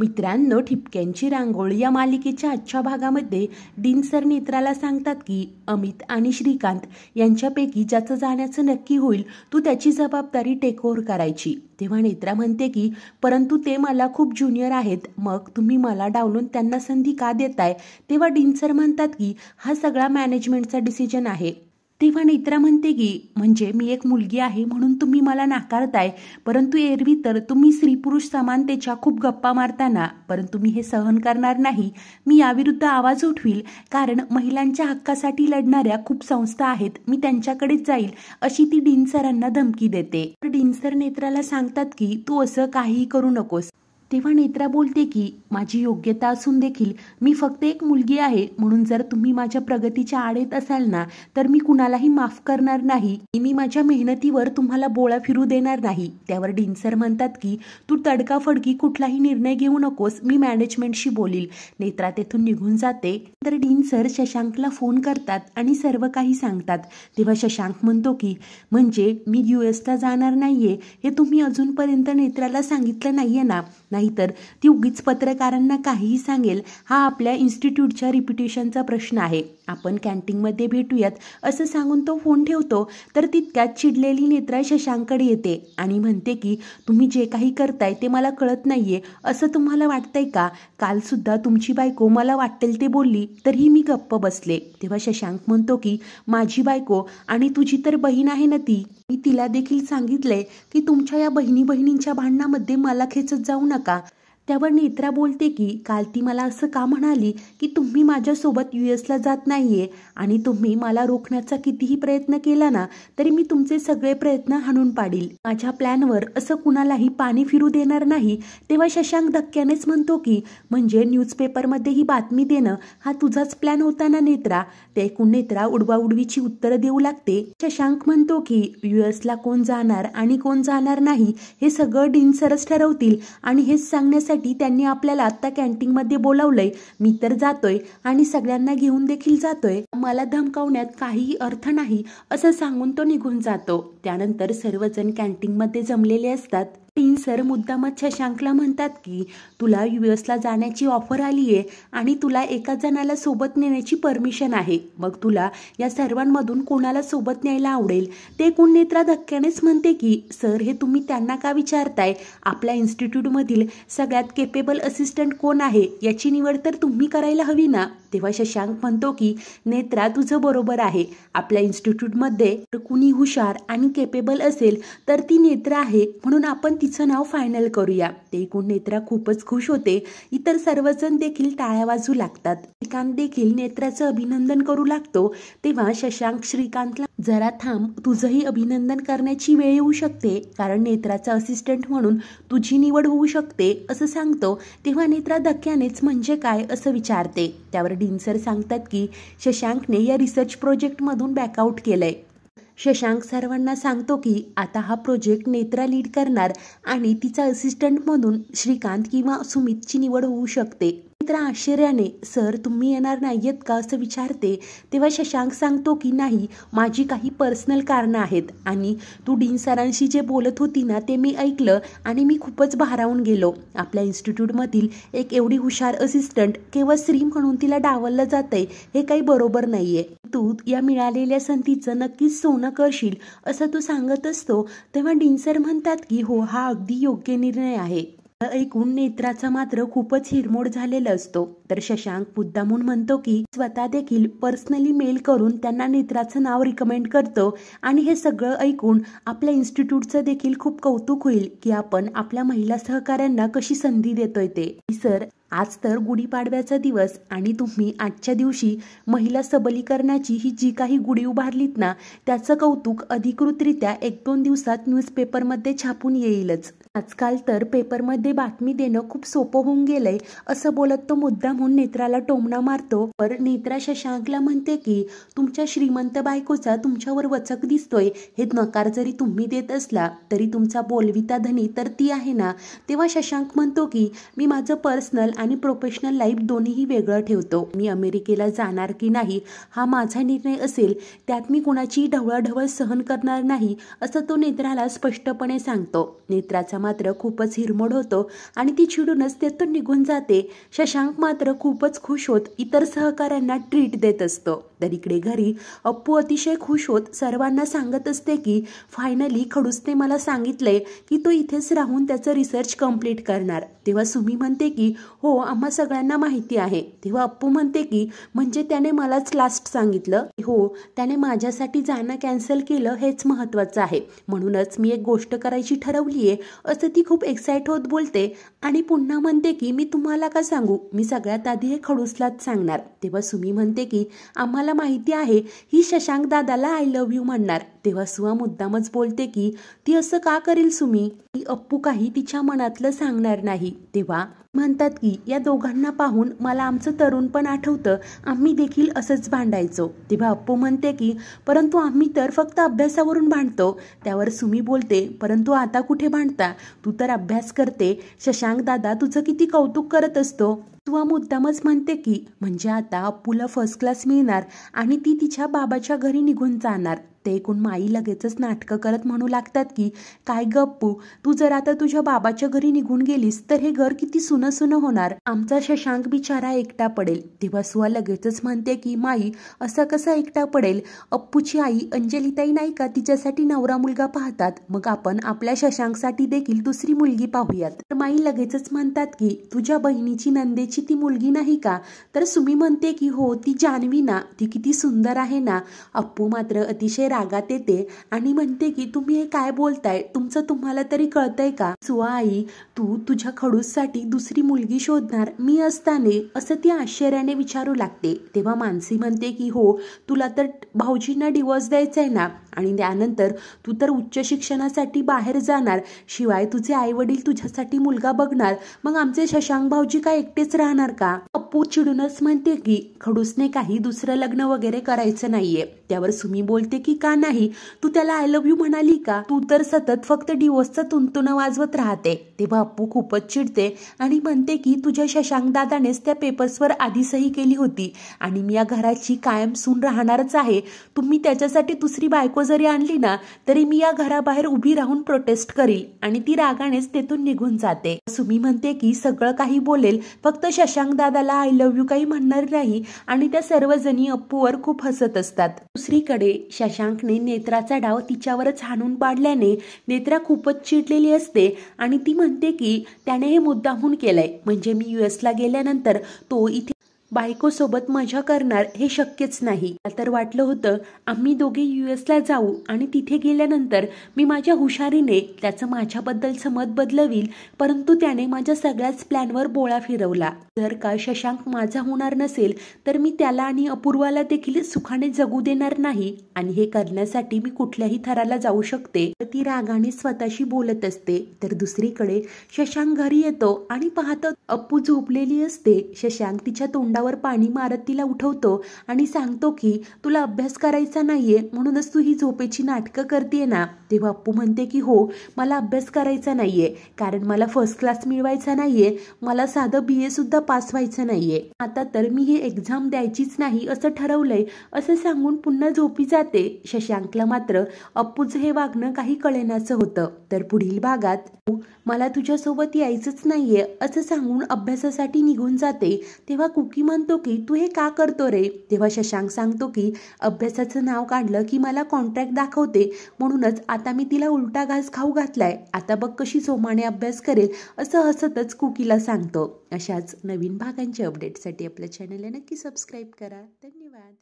मित्रांनो ठिपक्यांची रांगोळी या मालिकेच्या आजच्या भागामध्ये डिनसर नेत्राला सांगतात की अमित आणि श्रीकांत यांच्यापैकी ज्याचं जाण्याचं नक्की होईल तू त्याची जबाबदारी टेकओव्हर करायची तेव्हा नेत्रा म्हणते की परंतु ते मला खूप ज्युनियर आहेत मग तुम्ही मला डावलून त्यांना संधी का देताय तेव्हा डिनसर म्हणतात की हा सगळा मॅनेजमेंटचा डिसिजन आहे तेव्हा नेत्रा म्हणते की म्हणजे मी एक मुलगी आहे म्हणून तुम्ही मला नाकारताय परंतु एरवी तर तुम्ही स्त्री पुरुष समानतेच्या खूप गप्पा मारताना परंतु मी हे सहन करणार नाही मी याविरुद्ध आवाज उठवील कारण महिलांच्या हक्कासाठी लढणाऱ्या खूप संस्था आहेत मी त्यांच्याकडेच जाईल अशी ती डिन्सरांना धमकी देते तर डिन्सर नेत्राला सांगतात की तू असं काहीही करू नकोस तेव्हा नेत्रा बोलते की माझी योग्यता असून देखील मी फक्त एक मुलगी आहे म्हणून जर तुम्ही माझ्या प्रगतीच्या आडेत असाल ना तर मी कुणालाही माफ करणार नाही मी माझ्या मेहनतीवर तुम्हाला बोळा फिरू देणार नाही त्यावर डिन्सर म्हणतात की तू तडकाफडकी कुठलाही निर्णय घेऊ नकोस मी मॅनेजमेंटशी बोलील नेत्रा तेथून निघून जाते तर डिन्सर शशांकला फोन करतात आणि सर्व काही सांगतात तेव्हा शशांक म्हणतो की म्हणजे मी यू एसला जाणार नाहीये हे तुम्ही अजूनपर्यंत नेत्राला सांगितलं नाहीये ना नाही तर ती उगीच पत्रकारांना काहीही सांगेल हा आपल्या इन्स्टिट्यूटच्या रिप्युटेशनचा प्रश्न आहे आपण कॅन्टीनमध्ये भेटूयात असं सांगून तो फोन ठेवतो तर तितक्यात चिडलेली नेत्रा शशांकडे येते आणि म्हणते की तुम्ही जे काही करताय ते मला कळत नाहीये असं तुम्हाला वाटतंय का कालसुद्धा तुमची बायको मला वाटेल ते बोलली तरीही मी गप्प बसले तेव्हा शशांक म्हणतो की माझी बायको आणि तुझी तर बहीण आहे ना ती मी तिला देखील सांगितले की तुमच्या या बहिणी बहिणींच्या भांडणामध्ये मला खेचत जाऊ नका त्यावर नेत्रा बोलते की काल ती मला असं का म्हणाली की तुम्ही माझ्यासोबत यू एसला जात नाही आहे आणि तुम्ही मला रोखण्याचा कितीही प्रयत्न केला ना तरी मी तुमचे सगळे प्रयत्न हाणून पाडील माझ्या प्लॅनवर असं कुणालाही पाणी फिरू देणार नाही तेव्हा शशांक धक्क्यानेच म्हणतो की म्हणजे न्यूजपेपरमध्ये ही बातमी देणं हा तुझाच प्लॅन होता ना नेत्रा ते ऐकून नेत्रा उडवाउडवीची उत्तरं देऊ लागते शशांक म्हणतो की यू एसला कोण जाणार आणि कोण जाणार नाही हे सगळं डिनसरच ठरवतील आणि हेच सांगण्यासाठी त्यांनी आपल्याला आता कॅन्टीन मध्ये बोलावलंय मी तर जातोय आणि सगळ्यांना घेऊन देखील जातोय मला धमकावण्यात काहीही अर्थ नाही असं सांगून तो निघून जातो त्यानंतर सर्वजण मध्ये जमलेले असतात तीन सर मुद्दामात शशांकला म्हणतात की तुला यू एसला जाण्याची ऑफर आली आहे आणि तुला एका जणाला सोबत नेण्याची परमिशन आहे मग तुला या सर्वांमधून कोणाला सोबत न्यायला आवडेल ते कोण नेत्रा धक्क्यानेच म्हणते की सर हे तुम्ही त्यांना का विचारताय आपल्या इन्स्टिट्यूटमधील सगळ्यात केपेबल असिस्टंट कोण आहे याची निवड तर तुम्ही करायला हवी ना तेव्हा शशांक म्हणतो की नेत्रा तुझं बरोबर आहे आपल्या इन्स्टिट्यूटमध्ये कुणी हुशार आणि केपेबल असेल तर ती नेत्रा आहे म्हणून आपण तिचं नाव फायनल करूया ते एकूण नेत्रा खूपच खुश होते इतर सर्वजण देखील टाळ्या वाजू लागतात श्रीकांत देखील नेत्राचं अभिनंदन करू लागतो तेव्हा शशांक श्रीकांतला जरा थांब तुझंही अभिनंदन करण्याची वेळ येऊ शकते कारण नेत्राचा असिस्टंट म्हणून तुझी निवड होऊ शकते असं सांगतो तेव्हा नेत्रा धक्क्यानेच म्हणजे काय असं विचारते त्यावर सर सांगतात की शशांकने या रिसर्च प्रोजेक्टमधून बॅकआउट केलंय शशांक सर्वांना सांगतो की आता हा प्रोजेक्ट नेत्रा लीड करणार आणि तिचा असिस्टंट म्हणून श्रीकांत किंवा सुमितची निवड होऊ शकते मित्र आश्चर्याने सर तुम्ही येणार नाहीयेत का असं विचारते तेव्हा शशांक सांगतो की नाही माझी काही पर्सनल कारणं आहेत आणि तू डीन सरांशी जे बोलत होती ना ते मी ऐकलं आणि मी खूपच भारावून गेलो आपल्या इन्स्टिट्यूटमधील एक एवढी हुशार असिस्टंट केवळ स्त्री म्हणून तिला डावललं जातंय हे काही बरोबर नाहीये तू या मिळालेल्या संधीचं नक्कीच सोनं करशील असं तू सांगत असतो तेव्हा डीन सर म्हणतात की हो हा अगदी योग्य निर्णय आहे ऐकून नेत्राचा मात्र खूपच हिरमोड झालेला असतो तर शशांक मुद्दामून म्हणतो की स्वतः देखील पर्सनली मेल करून त्यांना नेत्राचं नाव रिकमेंड करतो आणि हे सगळं ऐकून आपल्या इन्स्टिट्यूटचं देखील खूप कौतुक होईल की आपण आपल्या महिला सहकाऱ्यांना कशी संधी देतोय ते सर आज तर गुढीपाडव्याचा दिवस आणि तुम्ही आजच्या दिवशी महिला सबलीकरणाची ही जी काही गुढी उभारलीत ना त्याचं कौतुक अधिकृतरित्या एक दोन दिवसात न्यूजपेपरमध्ये छापून येईलच आजकाल तर पेपरमध्ये बातमी देणं खूप सोपं होऊन गेलंय असं बोलत तो म्हणून नेत्राला टोमणा मारतो पण नेत्रा शशांकला म्हणते की तुमच्या श्रीमंत बायकोचा तुमच्यावर वचक दिसतोय हे नकार जरी तुम्ही देत असला तरी तुमचा बोलविता धनी तर ती आहे ना तेव्हा शशांक म्हणतो की मी माझं पर्सनल आणि प्रोफेशनल लाईफ दोन्हीही वेगळं ठेवतो मी अमेरिकेला जाणार की नाही हा माझा निर्णय असेल त्यात मी कोणाची ढवळाढवळ सहन करणार नाही असं तो नेत्राला स्पष्टपणे सांगतो नेत्राचा मात्र खूपच हिरमोड होतो आणि ती चिडूनच तेथून निघून जाते शशांक मात्र खूपच खुश होत इतर सहकाऱ्यांना ट्रीट देत असतो तर इकडे घरी अप्पू अतिशय खुश होत सर्वांना सांगत असते की फायनली खडूसने मला सांगितले की तो इथेच राहून त्याचं रिसर्च कंप्लीट करणार तेव्हा सुमी म्हणते की हो आम्हा सगळ्यांना माहिती आहे तेव्हा अप्पू म्हणते की म्हणजे त्याने मलाच लास्ट सांगितलं हो त्याने माझ्यासाठी जाणं कॅन्सल केलं हेच महत्वाचं आहे म्हणूनच मी एक गोष्ट करायची ठरवली आहे असं ती खूप एक्साईट होत बोलते आणि पुन्हा म्हणते की मी तुम्हाला का सांगू मी सगळ्यात आधी हे खडूसलाच सांगणार तेव्हा सुमी म्हणते की आम्हाला माहिती आहे ही शशांक दादाला आय लव्ह यू म्हणणार तेव्हा सुवा मुद्दामच बोलते की ती असं का करेल सुमी ती अप्पू काही तिच्या मनातलं सांगणार नाही तेव्हा म्हणतात की या दोघांना पाहून मला आमचं तरुणपण आठवतं आम्ही देखील असंच भांडायचो तेव्हा अप्पू म्हणते की परंतु आम्ही तर फक्त अभ्यासावरून भांडतो त्यावर सुमी बोलते परंतु आता कुठे भांडता तू तर अभ्यास करते शशांक दादा तुझं किती कौतुक करत असतो तुवा मुद्दामच म्हणते की म्हणजे आता अप्पूला फर्स्ट क्लास मिळणार आणि ती तिच्या बाबाच्या घरी निघून जाणार ते ऐकून माई लगेचच नाटकं करत म्हणू लागतात की काय गप्पू तू जर आता तुझ्या बाबाच्या घरी निघून गेलीस तर हे घर किती सुनं सुनं होणार आमचा शशांक बिचारा एकटा पडेल तेव्हा सुवा लगेचच म्हणते की माई असा कसा एकटा पडेल अप्पूची आई अंजलिताई नाही का तिच्यासाठी नवरा मुलगा पाहतात मग आपण आपल्या शशांकसाठी देखील दुसरी मुलगी पाहूयात तर माई लगेचच म्हणतात की तुझ्या बहिणीची नंदेची ती मुलगी नाही का तर सुमी म्हणते की हो ती जानवी ना ती किती सुंदर आहे ना अप्पू मात्र अतिशय रागात येते आणि म्हणते की तुम्ही हे काय बोलताय तुमचं तुम्हाला तरी कळतंय का सुआ आई तू तु, तुझ्या खडूससाठी दुसरी मुलगी शोधणार मी असताने असं ती आश्चर्याने विचारू लागते तेव्हा मानसी म्हणते की हो तुला तर भाऊजींना डिवोर्स द्यायचा आहे ना आणि त्यानंतर तू तर उच्च शिक्षणासाठी बाहेर जाणार शिवाय तुझे आई वडील तुझ्यासाठी मुलगा बघणार मग आमचे शशांक भाऊजी काय एकटेच राहणार का अप्पू चिडूनच म्हणते की खडूसने काही दुसरं लग्न वगैरे करायचं नाहीये त्यावर सुमी बोलते की का नाही तू त्याला आय लव्ह यू म्हणाली का तू तर सतत फक्त डिवोर्सचा तुंतुण वाजवत राहते तेव्हा अप्पू खूपच चिडते आणि म्हणते की तुझ्या शशांक दादानेच त्या पेपर्सवर आधी सही केली होती आणि मी या घराची कायम सून राहणारच आहे तुम्ही त्याच्यासाठी दुसरी बायको जरी आणली ना तरी मी या घराबाहेर उभी राहून प्रोटेस्ट करील आणि ती रागानेच तेथून निघून जाते सुमी म्हणते की सगळं काही बोलेल फक्त शशांक दादाला आय लव्ह यू काही म्हणणार नाही आणि त्या सर्वजणी अप्पूवर खूप हसत असतात दुसरीकडे शशांक नेत्राचा डाव तिच्यावरच हाणून पाडल्याने नेत्रा खूपच चिडलेली असते आणि ती म्हणते की त्याने हे मुद्दाहून केलंय म्हणजे मी युएसला गेल्यानंतर तो इथे बायकोसोबत मजा करणार हे शक्यच नाही तर वाटलं होतं आम्ही दोघे यू जाऊ आणि तिथे गेल्यानंतर मी माझ्या हुशारीने त्याचं माझ्याबद्दलचं मत बदलवील परंतु त्याने माझ्या सगळ्याच प्लॅनवर बोळा फिरवला जर का शशांक माझा होणार नसेल तर मी त्याला आणि अपूर्वाला देखील सुखाने जगू देणार नाही आणि हे करण्यासाठी मी कुठल्याही थराला जाऊ शकते ती रागाने स्वतःशी बोलत असते तर दुसरीकडे शशांक घरी येतो आणि पाहतो अप्पू झोपलेली असते शशांक तिच्या तोंडा तोंडावर पाणी मारत तिला उठवतो आणि सांगतो की तुला अभ्यास करायचा नाहीये म्हणूनच तू ही झोपेची नाटकं करतेय ना तेव्हा अप्पू म्हणते की हो मला अभ्यास करायचा नाहीये कारण मला फर्स्ट क्लास मिळवायचा नाहीये मला साधं बी ए सुद्धा पास व्हायचं नाहीये आता तर मी ही एक्झाम द्यायचीच नाही असं ठरवलंय असं सांगून पुन्हा झोपी जाते शशांकला मात्र अप्पूचं हे वागणं काही कळेनाचं होतं तर पुढील भागात मला तुझ्यासोबत यायचंच नाहीये असं सांगून अभ्यासासाठी निघून जाते तेव्हा कुकी म्हणतो की तू हे का करतो रे तेव्हा शशांक सांगतो की अभ्यासाचं नाव काढलं की मला कॉन्ट्रॅक्ट दाखवते म्हणूनच आता मी तिला उलटा घास खाऊ घातलाय आता बघ कशी सोमाने अभ्यास करेल असं हसतच कुकीला सांगतो अशाच नवीन भागांच्या अपडेटसाठी आपल्या चॅनलला नक्की सबस्क्राईब करा धन्यवाद